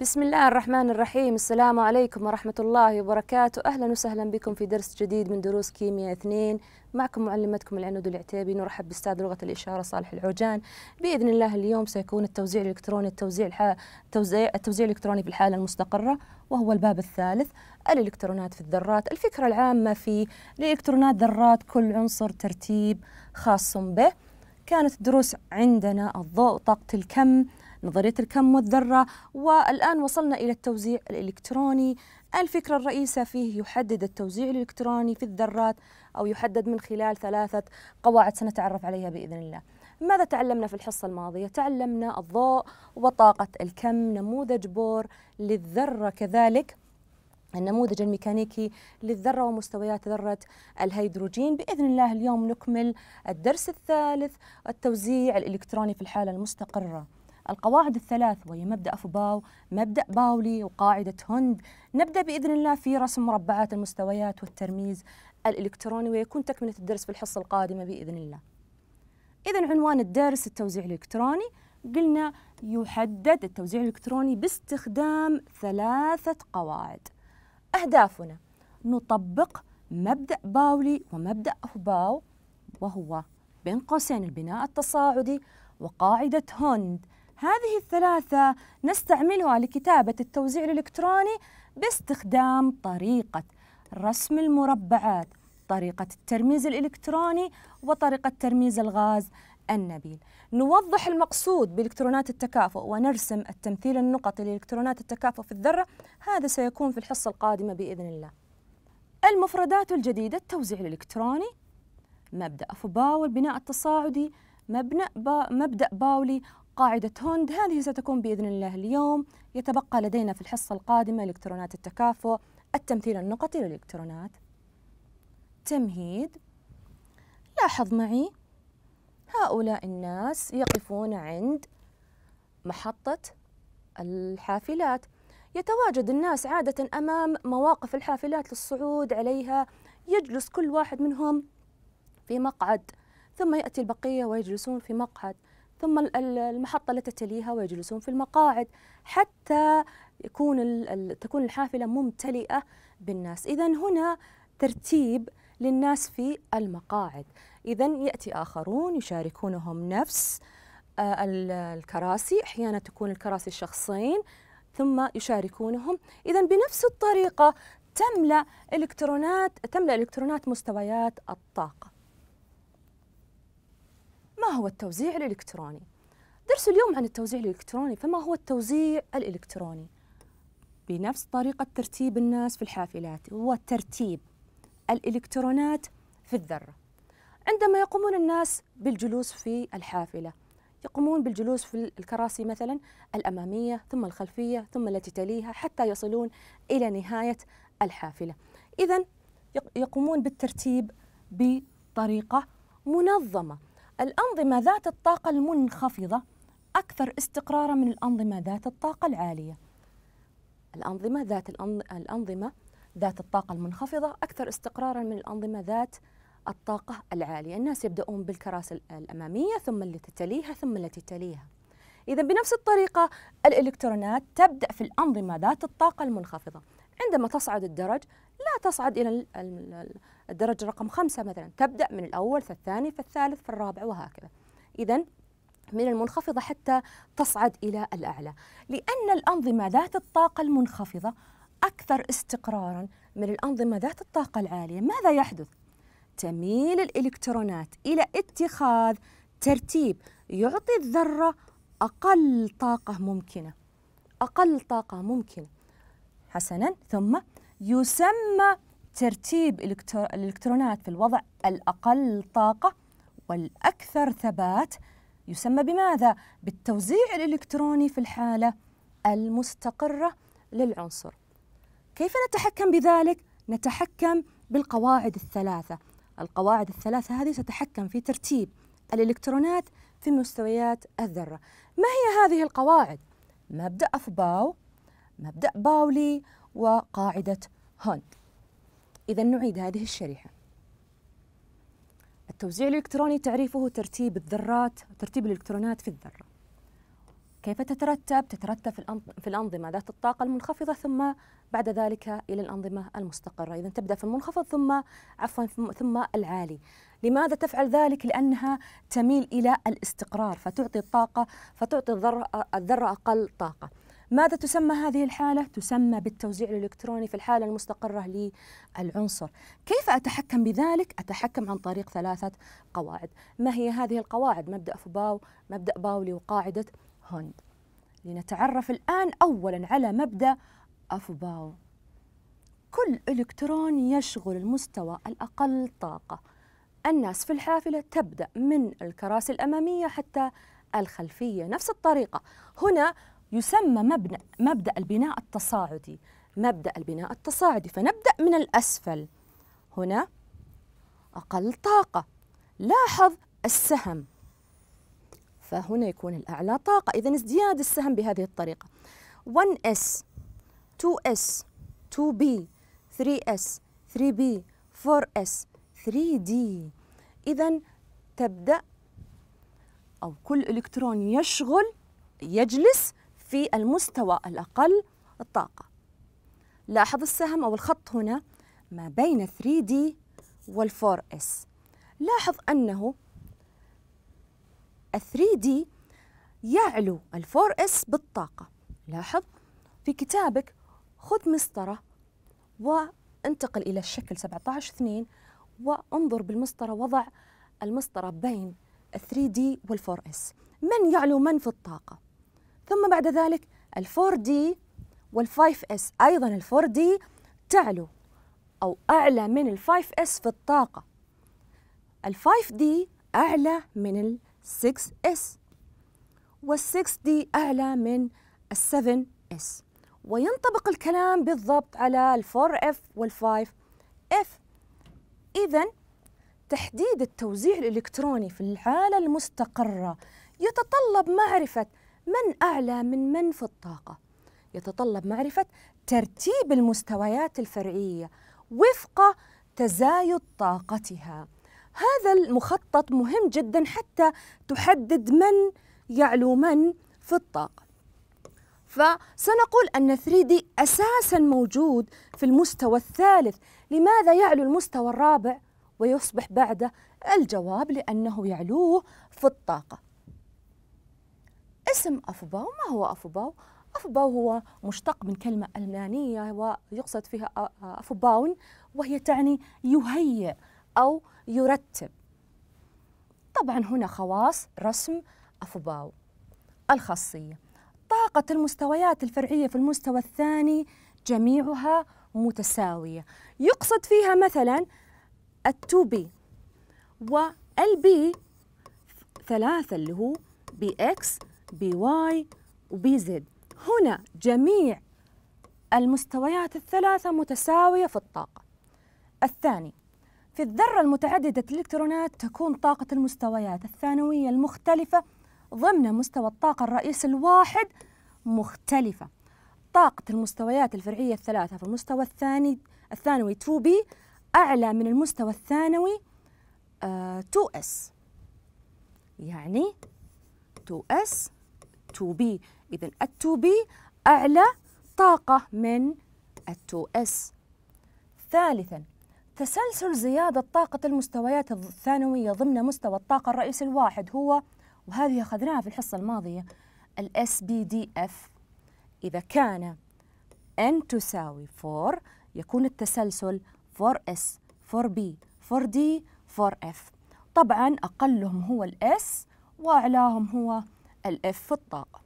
بسم الله الرحمن الرحيم السلام عليكم ورحمة الله وبركاته أهلا وسهلا بكم في درس جديد من دروس كيمياء اثنين معكم معلمتكم العنود العتيبي نرحب بأستاذ لغة الإشارة صالح العوجان بإذن الله اليوم سيكون التوزيع الإلكتروني التوزيع, الح... التوزيع... التوزيع الإلكتروني في الحالة المستقرة وهو الباب الثالث الإلكترونات في الذرات الفكرة العامة في الإلكترونات ذرات كل عنصر ترتيب خاص به كانت الدروس عندنا الضوء طاقة الكم نظرية الكم والذرة والآن وصلنا إلى التوزيع الإلكتروني الفكرة الرئيسة فيه يحدد التوزيع الإلكتروني في الذرات أو يحدد من خلال ثلاثة قواعد سنتعرف عليها بإذن الله ماذا تعلمنا في الحصة الماضية؟ تعلمنا الضوء وطاقة الكم نموذج بور للذرة كذلك النموذج الميكانيكي للذرة ومستويات ذرة الهيدروجين بإذن الله اليوم نكمل الدرس الثالث التوزيع الإلكتروني في الحالة المستقرة القواعد الثلاث وهي مبدأ فوباو مبدأ باولي وقاعدة هوند نبدأ بإذن الله في رسم مربعات المستويات والترميز الإلكتروني ويكون تكملة الدرس في الحصة القادمة بإذن الله إذا عنوان الدرس التوزيع الإلكتروني قلنا يحدد التوزيع الإلكتروني باستخدام ثلاثة قواعد أهدافنا نطبق مبدأ باولي ومبدأ فباو وهو بين قوسين البناء التصاعدي وقاعدة هوند هذه الثلاثة نستعملها لكتابة التوزيع الإلكتروني باستخدام طريقة رسم المربعات طريقة الترميز الإلكتروني وطريقة ترميز الغاز النبيل نوضح المقصود بإلكترونات التكافؤ ونرسم التمثيل النقطي لإلكترونات التكافؤ في الذرة هذا سيكون في الحصة القادمة بإذن الله المفردات الجديدة التوزيع الإلكتروني مبدأ فباو البناء التصاعدي مبنى با مبدأ باولي قاعدة هوند هذه ستكون بإذن الله اليوم يتبقى لدينا في الحصة القادمة إلكترونات التكافؤ التمثيل النقطي للإلكترونات تمهيد لاحظ معي هؤلاء الناس يقفون عند محطة الحافلات يتواجد الناس عادة أمام مواقف الحافلات للصعود عليها يجلس كل واحد منهم في مقعد ثم يأتي البقية ويجلسون في مقعد ثم المحطة التي تليها ويجلسون في المقاعد حتى يكون تكون الحافلة ممتلئة بالناس إذا هنا ترتيب للناس في المقاعد إذا يأتي آخرون يشاركونهم نفس آه، الكراسي أحيانا تكون الكراسي شخصين ثم يشاركونهم إذا بنفس الطريقة تملأ إلكترونات تملأ إلكترونات مستويات الطاقة ما هو التوزيع الإلكتروني؟ درس اليوم عن التوزيع الإلكتروني فما هو التوزيع الإلكتروني؟ بنفس طريقة ترتيب الناس في الحافلات هو ترتيب الإلكترونات في الذرة عندما يقومون الناس بالجلوس في الحافلة يقومون بالجلوس في الكراسي مثلا الأمامية ثم الخلفية ثم التي تليها حتى يصلون إلى نهاية الحافلة إذا يقومون بالترتيب بطريقة منظمة الأنظمة ذات الطاقة المنخفضة أكثر استقرارا من الأنظمة ذات الطاقة العالية الأنظمة ذات الأنظمة ذات الطاقة المنخفضة أكثر استقرارا من الأنظمة ذات الطاقة العالية الناس يبدأون بالكراسي الأمامية ثم التي تليها ثم التي تليها إذا بنفس الطريقة الإلكترونات تبدأ في الأنظمة ذات الطاقة المنخفضة عندما تصعد الدرج لا تصعد إلى الدرجة رقم خمسة مثلا تبدأ من الأول فالثاني فالثالث فالرابع وهكذا إذا من المنخفضة حتى تصعد إلى الأعلى لأن الأنظمة ذات الطاقة المنخفضة أكثر استقرارا من الأنظمة ذات الطاقة العالية ماذا يحدث؟ تميل الإلكترونات إلى اتخاذ ترتيب يعطي الذرة أقل طاقة ممكنة أقل طاقة ممكنة حسنا ثم يسمى ترتيب الإلكترونات في الوضع الأقل طاقة والأكثر ثبات يسمى بماذا؟ بالتوزيع الإلكتروني في الحالة المستقرة للعنصر كيف نتحكم بذلك؟ نتحكم بالقواعد الثلاثة القواعد الثلاثة هذه تتحكم في ترتيب الإلكترونات في مستويات الذرة ما هي هذه القواعد؟ مبدأ أفباو مبدأ باولي وقاعدة هون إذا نعيد هذه الشريحة التوزيع الإلكتروني تعريفه ترتيب الذرات ترتيب الإلكترونات في الذرة كيف تترتب؟ تترتب في الأنظمة ذات الطاقة المنخفضة ثم بعد ذلك إلى الأنظمة المستقرة إذا تبدأ في المنخفض ثم عفوا ثم العالي لماذا تفعل ذلك؟ لأنها تميل إلى الاستقرار فتعطي الطاقة فتعطي الذرة, الذرة أقل طاقة ماذا تسمى هذه الحالة؟ تسمى بالتوزيع الإلكتروني في الحالة المستقرة للعنصر كيف أتحكم بذلك؟ أتحكم عن طريق ثلاثة قواعد ما هي هذه القواعد؟ مبدأ فباو، مبدأ باولي وقاعدة هوند لنتعرف الآن أولا على مبدأ أفباو كل إلكترون يشغل المستوى الأقل طاقة الناس في الحافلة تبدأ من الكراسي الأمامية حتى الخلفية نفس الطريقة هنا يسمى مبنى مبدأ البناء التصاعدي مبدأ البناء التصاعدي فنبدأ من الأسفل هنا أقل طاقة لاحظ السهم فهنا يكون الأعلى طاقة إذا ازدياد السهم بهذه الطريقة 1S 2S 2B 3S 3B 4S 3D إذا تبدأ أو كل إلكترون يشغل يجلس في المستوى الأقل الطاقة لاحظ السهم أو الخط هنا ما بين 3D وال 4S لاحظ أنه 3D يعلو ال 4S بالطاقة لاحظ في كتابك خذ مسطرة وانتقل إلى الشكل 17 2 وانظر بالمسطرة وضع المسطرة بين 3D وال 4S من يعلو من في الطاقة ثم بعد ذلك الفور دي والفايف اس أيضا الفور دي تعلو أو أعلى من الفايف اس في الطاقة الفايف دي أعلى من السكس اس والسكس دي أعلى من السفن اس وينطبق الكلام بالضبط على الفور اف والفايف اف إذا تحديد التوزيع الإلكتروني في الحالة المستقرة يتطلب معرفة من أعلى من من في الطاقة يتطلب معرفة ترتيب المستويات الفرعية وفق تزايد طاقتها هذا المخطط مهم جدا حتى تحدد من يعلو من في الطاقة فسنقول أن 3D أساسا موجود في المستوى الثالث لماذا يعلو المستوى الرابع ويصبح بعده الجواب لأنه يعلوه في الطاقة اسم أفباو ما هو أفباو؟ أفباو هو مشتق من كلمة ألمانية ويقصد فيها أفباون وهي تعني يهيئ أو يرتب طبعا هنا خواص رسم أفباو الخاصية طاقة المستويات الفرعية في المستوى الثاني جميعها متساوية يقصد فيها مثلا التو بي والبي ثلاثة اللي هو بي اكس بي واي وبي زد هنا جميع المستويات الثلاثة متساوية في الطاقة الثاني في الذرة المتعددة الإلكترونات تكون طاقة المستويات الثانوية المختلفة ضمن مستوى الطاقة الرئيسي الواحد مختلفة طاقة المستويات الفرعية الثلاثة في المستوى الثاني الثانوي 2B أعلى من المستوى الثانوي 2 آه، 2S يعني 2S التو بي إذا التو بي أعلى طاقة من التو اس ثالثا تسلسل زيادة طاقة المستويات الثانوية ضمن مستوى الطاقة الرئيسي الواحد هو وهذه أخذناها في الحصة الماضية الاس بي دي اف إذا كان n تساوي 4 يكون التسلسل 4s 4b 4d 4f طبعا أقلهم هو الاس وأعلاهم هو الإف في الطاقة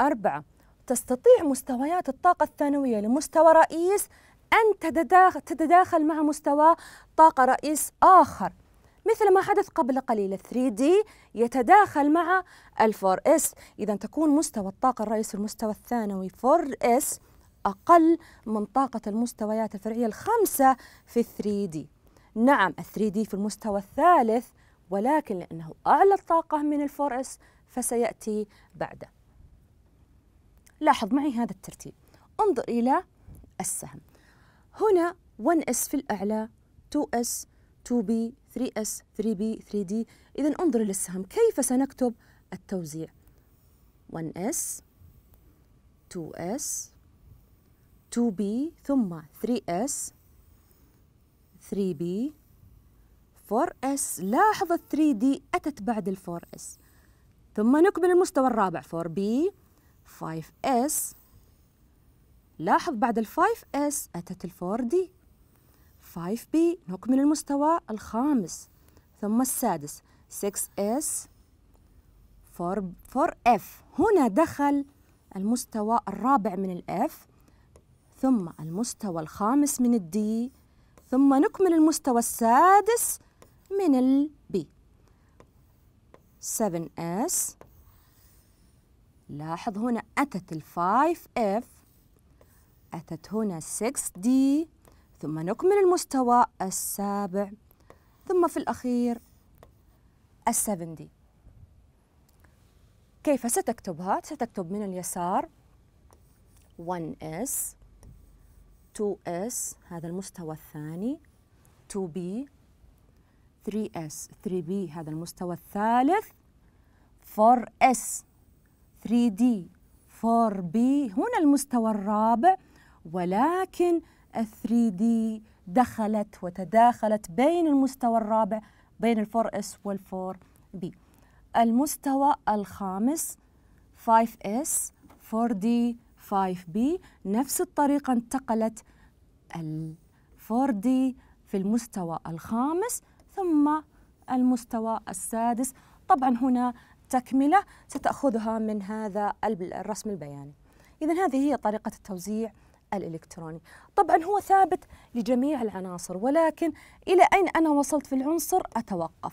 أربعة تستطيع مستويات الطاقة الثانوية لمستوى رئيس أن تتداخل مع مستوى طاقة رئيس آخر مثل ما حدث قبل قليل 3D يتداخل مع الـ 4S إذا تكون مستوى الطاقة الرئيسي المستوى الثانوي 4S أقل من طاقة المستويات الفرعية الخمسة في 3D نعم 3D في المستوى الثالث ولكن لأنه أعلى الطاقة من الـ 4S فسيأتي بعده لاحظ معي هذا الترتيب انظر إلى السهم هنا 1S في الأعلى 2S 2B 3S 3B 3D إذا انظر للسهم كيف سنكتب التوزيع 1S 2S 2B ثم 3S 3B 4S لاحظ 3D أتت بعد 4S ثم نكمل المستوى الرابع 4B 5S لاحظ بعد ال 5S أتت ال 4D 5B نكمل المستوى الخامس ثم السادس 6S 4F هنا دخل المستوى الرابع من الإف ثم المستوى الخامس من الدي ثم نكمل المستوى السادس من الـ 7S لاحظ هنا أتت الـ 5F أتت هنا 6D ثم نكمل المستوى السابع ثم في الأخير الـ 7D كيف ستكتبها؟ ستكتب من اليسار 1S 2S هذا المستوى الثاني 2B 3S 3B هذا المستوى الثالث 4S 3D 4B هنا المستوى الرابع ولكن 3D دخلت وتداخلت بين المستوى الرابع بين 4S وال 4B المستوى الخامس 5S 4D 5B نفس الطريقة انتقلت ال 4D في المستوى الخامس ثم المستوى السادس طبعا هنا تكملة ستأخذها من هذا الرسم البياني إذا هذه هي طريقة التوزيع الإلكتروني طبعا هو ثابت لجميع العناصر ولكن إلى أين أنا وصلت في العنصر أتوقف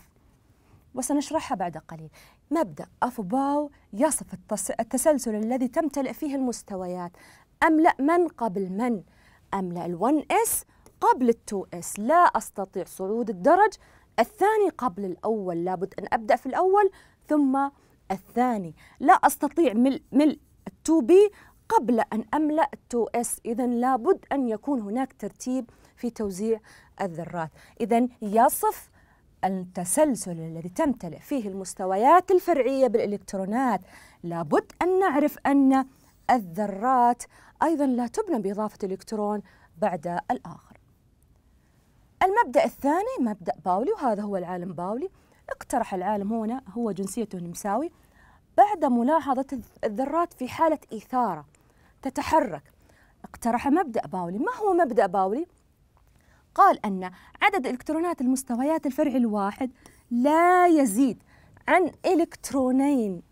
وسنشرحها بعد قليل مبدأ أفباو يصف التسلسل الذي تمتلئ فيه المستويات أملأ من قبل من املا الون إس قبل اس لا أستطيع صعود الدرج الثاني قبل الأول لابد أن أبدأ في الأول ثم الثاني لا أستطيع ملء ملء التو بي قبل أن أملأ التو اس إذا لابد أن يكون هناك ترتيب في توزيع الذرات إذا يصف التسلسل الذي تمتلئ فيه المستويات الفرعية بالإلكترونات لابد أن نعرف أن الذرات أيضا لا تبنى بإضافة إلكترون بعد الآخر المبدأ الثاني مبدأ باولي وهذا هو العالم باولي اقترح العالم هنا هو جنسيته النمساوي بعد ملاحظة الذرات في حالة إثارة تتحرك اقترح مبدأ باولي ما هو مبدأ باولي؟ قال أن عدد إلكترونات المستويات الفرعي الواحد لا يزيد عن إلكترونين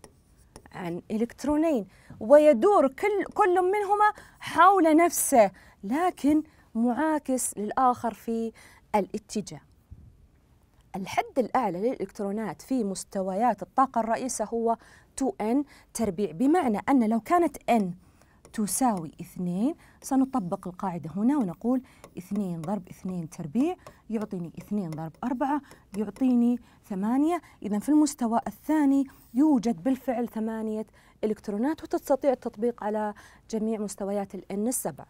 عن إلكترونين ويدور كل, كل منهما حول نفسه لكن معاكس للآخر في الاتجاه الحد الأعلى للإلكترونات في مستويات الطاقة الرئيسة هو 2N تربيع بمعنى أن لو كانت N تساوي 2 سنطبق القاعدة هنا ونقول 2 ضرب 2 تربيع يعطيني 2 ضرب 4 يعطيني 8 إذا في المستوى الثاني يوجد بالفعل ثمانية إلكترونات وتستطيع التطبيق على جميع مستويات الN السبع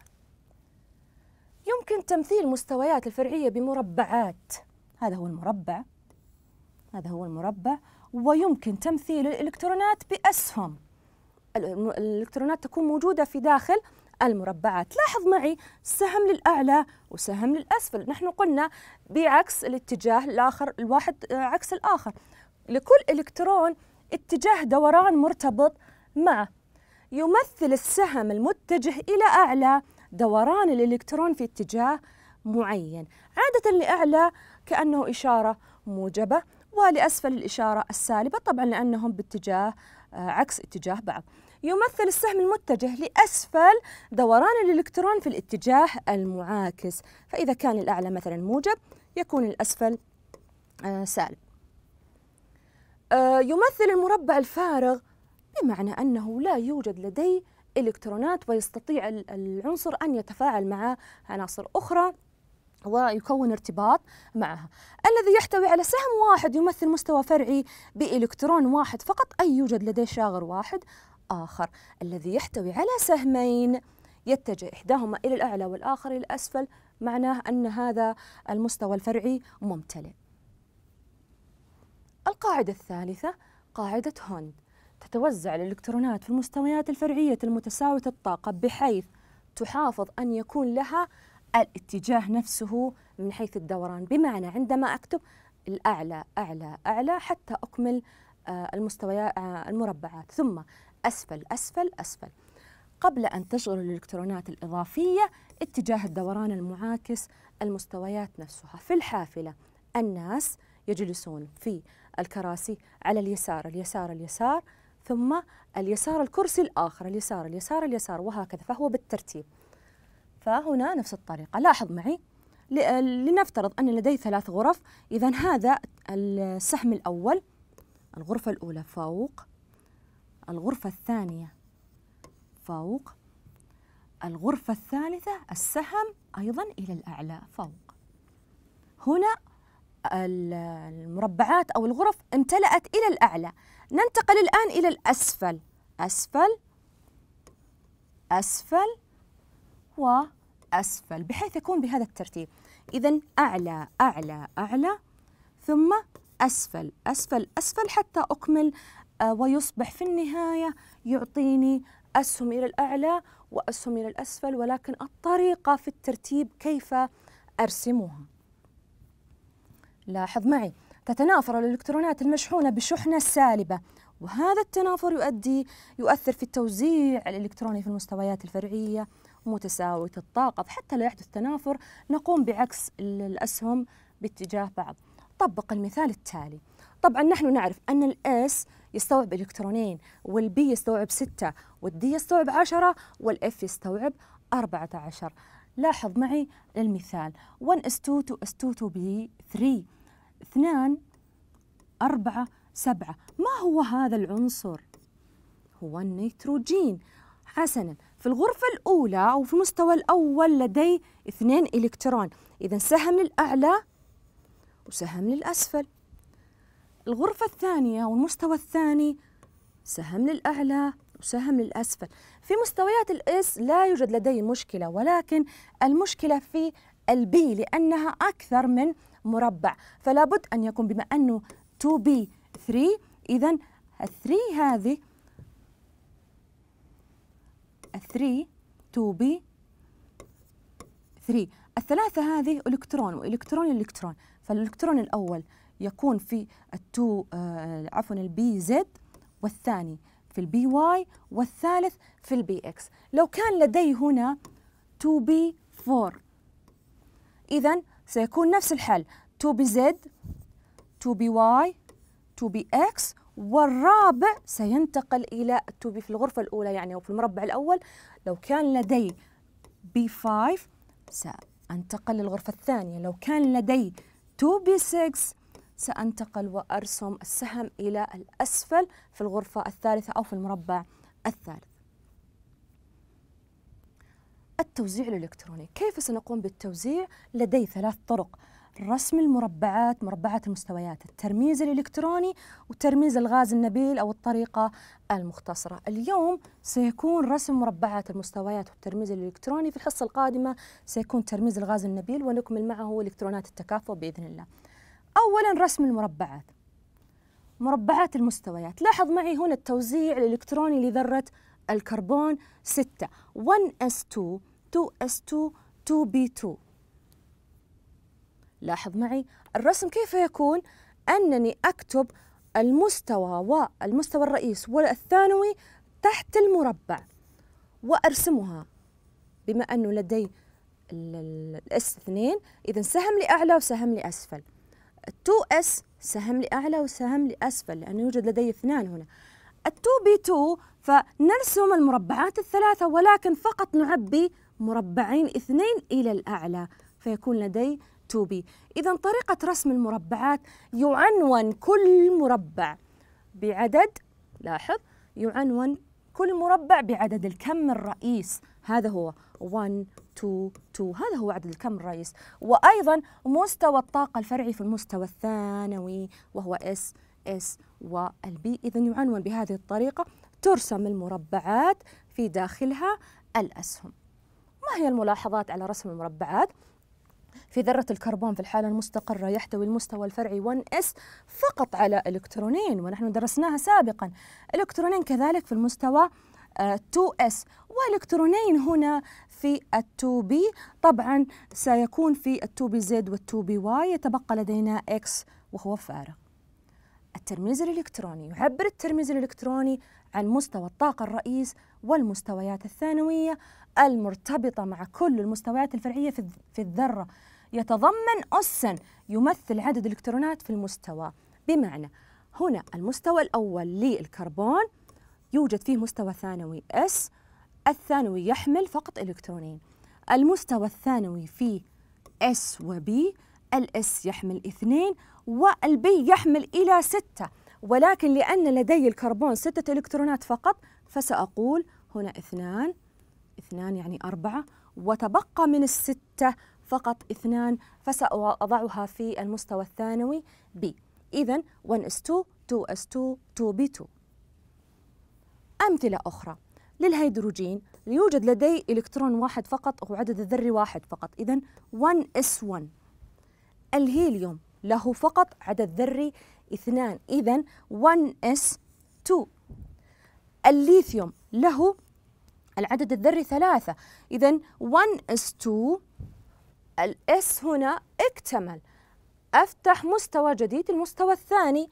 يمكن تمثيل مستويات الفرعية بمربعات هذا هو المربع هذا هو المربع ويمكن تمثيل الإلكترونات بأسهم الإلكترونات تكون موجودة في داخل المربعات لاحظ معي سهم للأعلى وسهم للأسفل نحن قلنا بعكس الاتجاه الآخر الواحد آه، عكس الآخر لكل إلكترون اتجاه دوران مرتبط معه يمثل السهم المتجه إلى أعلى دوران الإلكترون في اتجاه معين عادة لأعلى كأنه إشارة موجبة ولأسفل الإشارة السالبة طبعا لأنهم باتجاه آه، عكس اتجاه بعض يمثل السهم المتجه لأسفل دوران الإلكترون في الاتجاه المعاكس فإذا كان الأعلى مثلا موجب يكون الأسفل آه، سالب آه، يمثل المربع الفارغ بمعنى أنه لا يوجد لديه الكترونات ويستطيع العنصر ان يتفاعل مع عناصر اخرى ويكون ارتباط معها الذي يحتوي على سهم واحد يمثل مستوى فرعي بإلكترون واحد فقط أي يوجد لديه شاغر واحد آخر الذي يحتوي على سهمين يتجه إحداهما إلى الأعلى والآخر إلى الأسفل معناه أن هذا المستوى الفرعي ممتلئ القاعدة الثالثة قاعدة هوند توزع الإلكترونات في المستويات الفرعية المتساوية الطاقة بحيث تحافظ أن يكون لها الاتجاه نفسه من حيث الدوران بمعنى عندما أكتب الأعلى أعلى أعلى حتى أكمل آه، المستويات آه، المربعات ثم أسفل أسفل أسفل قبل أن تشغل الإلكترونات الإضافية اتجاه الدوران المعاكس المستويات نفسها في الحافلة الناس يجلسون في الكراسي على اليسار اليسار اليسار ثم اليسار الكرسي الآخر اليسار اليسار اليسار وهكذا فهو بالترتيب فهنا نفس الطريقة لاحظ معي لنفترض أن لدي ثلاث غرف إذا هذا السهم الأول الغرفة الأولى فوق الغرفة الثانية فوق الغرفة الثالثة السهم أيضا إلى الأعلى فوق هنا المربعات أو الغرف امتلأت إلى الأعلى ننتقل الآن إلى الأسفل أسفل أسفل وأسفل بحيث يكون بهذا الترتيب إذا أعلى أعلى أعلى ثم أسفل أسفل أسفل حتى أكمل آه، ويصبح في النهاية يعطيني أسهم إلى الأعلى وأسهم إلى الأسفل ولكن الطريقة في الترتيب كيف أرسمها لاحظ معي تتنافر الإلكترونات المشحونة بشحنة سالبة وهذا التنافر يؤدي يؤثر في التوزيع الإلكتروني في المستويات الفرعية متساوية الطاقة فحتى لا يحدث تنافر نقوم بعكس الأسهم باتجاه بعض طبق المثال التالي طبعا نحن نعرف أن الإس يستوعب إلكترونين والبي يستوعب ستة والدي يستوعب 10 والإف يستوعب 14 لاحظ معي المثال 1 is 2 2 is 2 2 be 3 2 4 7 ما هو هذا العنصر؟ هو النيتروجين حسنا في الغرفة الأولى أو في المستوى الأول لدي اثنين إلكترون إذا سهم للأعلى وسهم للأسفل الغرفة الثانية والمستوى الثاني سهم للأعلى تساهم للأسفل في مستويات الإس لا يوجد لدي مشكلة ولكن المشكلة في البي لأنها أكثر من مربع فلا بد أن يكون بما أنه 2B 3 إذا الثري هذه الثري 2B 3 الثلاثة هذه إلكترون وإلكترون إلكترون فالإلكترون الأول يكون في التو آه عفوا البي زد والثاني في البي واي والثالث في البي اكس لو كان لدي هنا 2 بي 4 إذا سيكون نفس الحل 2 بي زد 2 بي واي 2 بي اكس والرابع سينتقل إلى بي في الغرفة الأولى يعني أو في المربع الأول لو كان لدي بي 5 سأنتقل للغرفة الثانية لو كان لدي 2 بي 6 سأنتقل وأرسم السهم إلى الأسفل في الغرفة الثالثة أو في المربع الثالث التوزيع الإلكتروني كيف سنقوم بالتوزيع؟ لدي ثلاث طرق رسم المربعات مربعات المستويات الترميز الإلكتروني وترميز الغاز النبيل أو الطريقة المختصرة اليوم سيكون رسم مربعات المستويات والترميز الإلكتروني في الحصة القادمة سيكون ترميز الغاز النبيل ونكمل معه إلكترونات التكافؤ بإذن الله أولا رسم المربعات مربعات المستويات لاحظ معي هنا التوزيع الإلكتروني لذرة الكربون 6 1s2 2s2 2b2 لاحظ معي الرسم كيف يكون أنني أكتب المستوى والمستوى الرئيس والثانوي تحت المربع وأرسمها بما أنه لدي الاس 2 إذا سهم لأعلى وسهم لأسفل 2 اس سهم لأعلى وسهم لأسفل لأنه يوجد لدي اثنان هنا التو بي 2 فنرسم المربعات الثلاثة ولكن فقط نعبي مربعين اثنين إلى الأعلى فيكون لدي 2 بي إذا طريقة رسم المربعات يعنون كل مربع بعدد لاحظ يعنون كل مربع بعدد الكم الرئيس هذا هو 1 2 هذا هو عدد الكم الرئيس وأيضا مستوى الطاقة الفرعي في المستوى الثانوي وهو S S والبي إذا يعنون بهذه الطريقة ترسم المربعات في داخلها الأسهم ما هي الملاحظات على رسم المربعات؟ في ذرة الكربون في الحالة المستقرة يحتوي المستوى الفرعي 1s فقط على إلكترونين ونحن درسناها سابقا إلكترونين كذلك في المستوى 2s آه، وإلكترونين هنا في التوبي طبعا سيكون في التوبي زد والتوبي واي يتبقى لدينا اكس وهو فارغ الترميز الإلكتروني يعبر الترميز الإلكتروني عن مستوى الطاقة الرئيس والمستويات الثانوية المرتبطة مع كل المستويات الفرعية في الذرة يتضمن أسا يمثل عدد الإلكترونات في المستوى بمعنى هنا المستوى الأول للكربون يوجد فيه مستوى ثانوي S الثانوي يحمل فقط إلكترونين المستوى الثانوي فيه S وبي الاس يحمل اثنين والبي يحمل إلى ستة ولكن لأن لدي الكربون ستة إلكترونات فقط فسأقول هنا اثنان اثنان يعني أربعة وتبقى من الستة فقط اثنان فسأضعها في المستوى الثانوي B إذا 1s2 2s2 2b2 أمثلة أخرى للهيدروجين يوجد لدي إلكترون واحد فقط عدد الذري واحد فقط إذا 1s1 الهيليوم له فقط عدد ذري اثنان إذا 1s2 الليثيوم له العدد الذري ثلاثة إذا 1s2 الاس هنا اكتمل أفتح مستوى جديد المستوى الثاني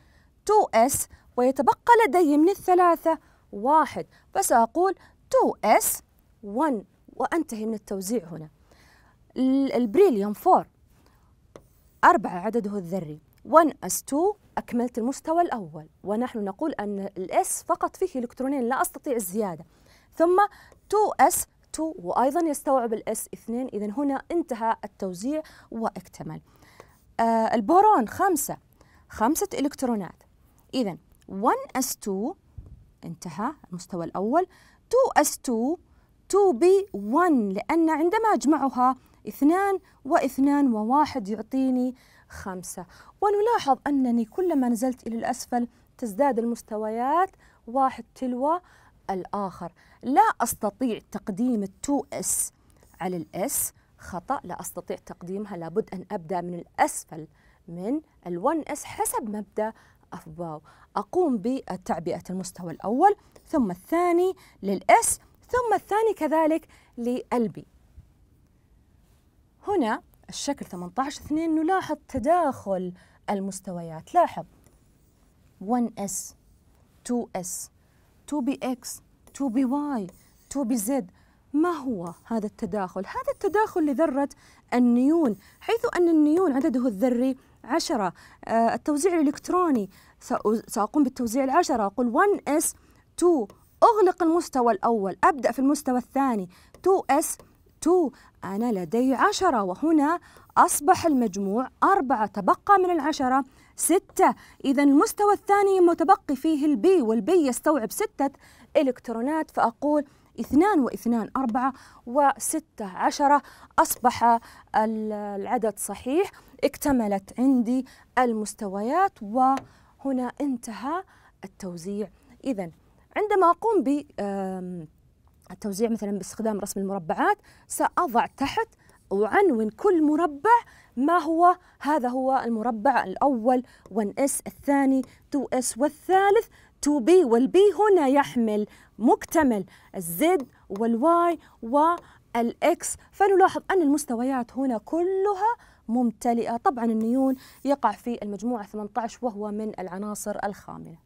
2s ويتبقى لدي من الثلاثة واحد بس أقول 2S 1 وأنتهي من التوزيع هنا البريليوم 4 أربعة عدده الذري 1s2 أكملت المستوى الأول ونحن نقول أن الاس فقط فيه إلكترونين لا أستطيع الزيادة ثم 2s2 وأيضا يستوعب الاس 2 إذا هنا انتهى التوزيع واكتمل آه البورون خمسة خمسة إلكترونات إذا 1s2 انتهى المستوى الأول 2s2 2b1 لأن عندما أجمعها اثنان واثنان وواحد يعطيني خمسة ونلاحظ أنني كلما نزلت إلى الأسفل تزداد المستويات واحد تلو الآخر لا أستطيع تقديم ال 2s على الاس خطأ لا أستطيع تقديمها لابد أن أبدأ من الأسفل من ال 1s حسب مبدأ أفباو أقوم بتعبئة المستوى الأول ثم الثاني للإس ثم الثاني كذلك للبي هنا الشكل 18 2 نلاحظ تداخل المستويات لاحظ 1s 2s 2bx 2by 2bz ما هو هذا التداخل؟ هذا التداخل لذرة النيون حيث أن النيون عدده الذري عشرة آه، التوزيع الإلكتروني سأقوم بالتوزيع العشرة أقول 1S 2 أغلق المستوى الأول أبدأ في المستوى الثاني 2S 2 أنا لدي عشرة وهنا أصبح المجموع أربعة تبقى من العشرة ستة إذا المستوى الثاني متبقي فيه البي والبي يستوعب ستة إلكترونات فأقول اثنان واثنان أربعة وستة عشرة أصبح العدد صحيح اكتملت عندي المستويات وهنا انتهى التوزيع إذا عندما أقوم بالتوزيع التوزيع مثلا باستخدام رسم المربعات سأضع تحت وعنون كل مربع ما هو هذا هو المربع الأول 1S الثاني 2S والثالث تو بي والبي هنا يحمل مكتمل الزد والواي والإكس فنلاحظ أن المستويات هنا كلها ممتلئة طبعا النيون يقع في المجموعة 18 وهو من العناصر الخاملة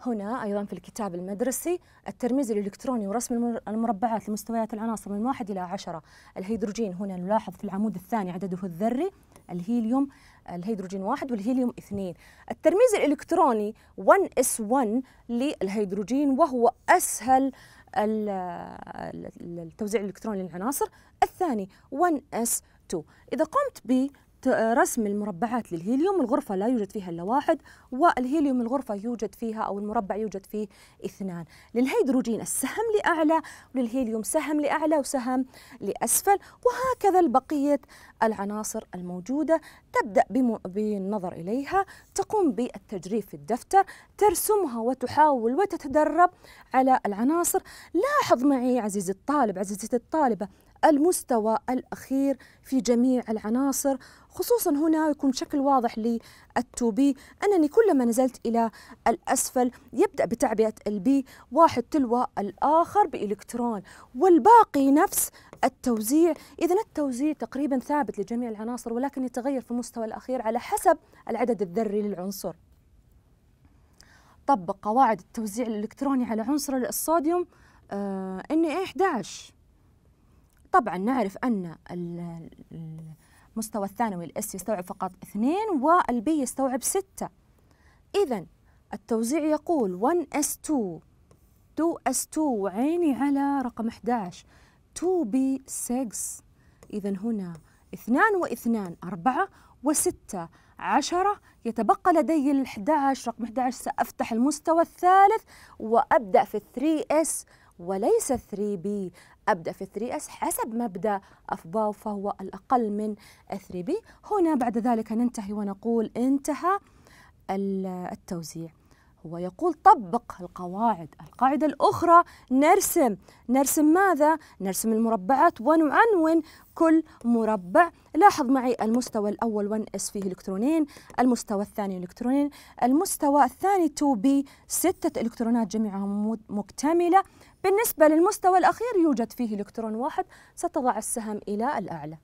هنا أيضا في الكتاب المدرسي الترميز الإلكتروني ورسم المربعات لمستويات العناصر من 1 إلى 10 الهيدروجين هنا نلاحظ في العمود الثاني عدده الذري الهيليوم الهيدروجين واحد والهيليوم اثنين الترميز الإلكتروني 1s1 للهيدروجين وهو أسهل التوزيع الإلكتروني للعناصر الثاني 1s2 إذا قمت ب رسم المربعات للهيليوم الغرفة لا يوجد فيها إلا واحد والهيليوم الغرفة يوجد فيها أو المربع يوجد فيه اثنان للهيدروجين السهم لأعلى وللهيليوم سهم لأعلى وسهم لأسفل وهكذا بقية العناصر الموجودة تبدأ بالنظر إليها تقوم بالتجريف في الدفتر ترسمها وتحاول وتتدرب على العناصر لاحظ معي عزيزي الطالب عزيزتي الطالبة المستوى الأخير في جميع العناصر خصوصا هنا يكون شكل واضح للتوبي أنني كلما نزلت إلى الأسفل يبدأ بتعبئة البي واحد تلو الآخر بإلكترون والباقي نفس التوزيع إذا التوزيع تقريبا ثابت لجميع العناصر ولكن يتغير في المستوى الأخير على حسب العدد الذري للعنصر طبق قواعد التوزيع الإلكتروني على عنصر الصوديوم آه NA11 طبعا نعرف أن المستوى الثانوي الاس يستوعب فقط اثنين والبي يستوعب ستة إذا التوزيع يقول 1s2 2s2 وعيني على رقم 11 2b6 إذا هنا اثنان واثنان أربعة وستة عشرة يتبقى لدي ال 11 رقم 11 سأفتح المستوى الثالث وأبدأ في 3S وليس 3B أبدأ في 3 اس حسب مبدأ أفباو فهو الأقل من 3 بي هنا بعد ذلك ننتهي ونقول انتهى التوزيع هو يقول طبق القواعد القاعدة الأخرى نرسم نرسم ماذا؟ نرسم المربعات ونعنون كل مربع لاحظ معي المستوى الأول 1 اس فيه إلكترونين المستوى الثاني إلكترونين المستوى الثاني 2 بي ستة إلكترونات جميعها مكتملة بالنسبة للمستوى الأخير يوجد فيه إلكترون واحد ستضع السهم إلى الأعلى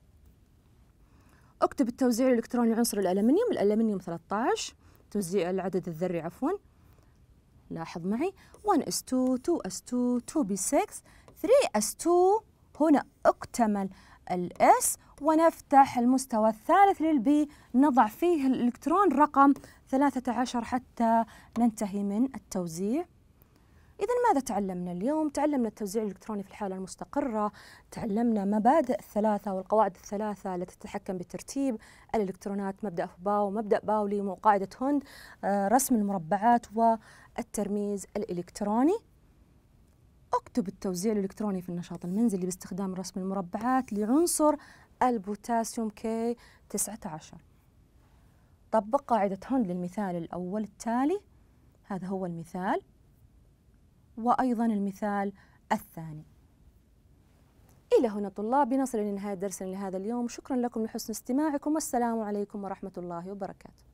اكتب التوزيع الإلكتروني عنصر الألمنيوم الألمنيوم 13 توزيع العدد الذري عفوا لاحظ معي 1s2 2s2 2b6 3s2 هنا اكتمل الاس ونفتح المستوى الثالث للبي نضع فيه الإلكترون رقم 13 حتى ننتهي من التوزيع إذا ماذا تعلمنا اليوم؟ تعلمنا التوزيع الإلكتروني في الحالة المستقرة، تعلمنا مبادئ الثلاثة والقواعد الثلاثة التي تتحكم بترتيب الإلكترونات مبدأ باو، مبدأ باولي وقاعدة هوند، آه، رسم المربعات والترميز الإلكتروني. اكتب التوزيع الإلكتروني في النشاط المنزلي باستخدام رسم المربعات لعنصر البوتاسيوم كي 19. طبق قاعدة هوند للمثال الأول التالي، هذا هو المثال وأيضا المثال الثاني إلى هنا طلاب بنصل لنهاية درسنا لهذا اليوم شكرا لكم لحسن استماعكم والسلام عليكم ورحمة الله وبركاته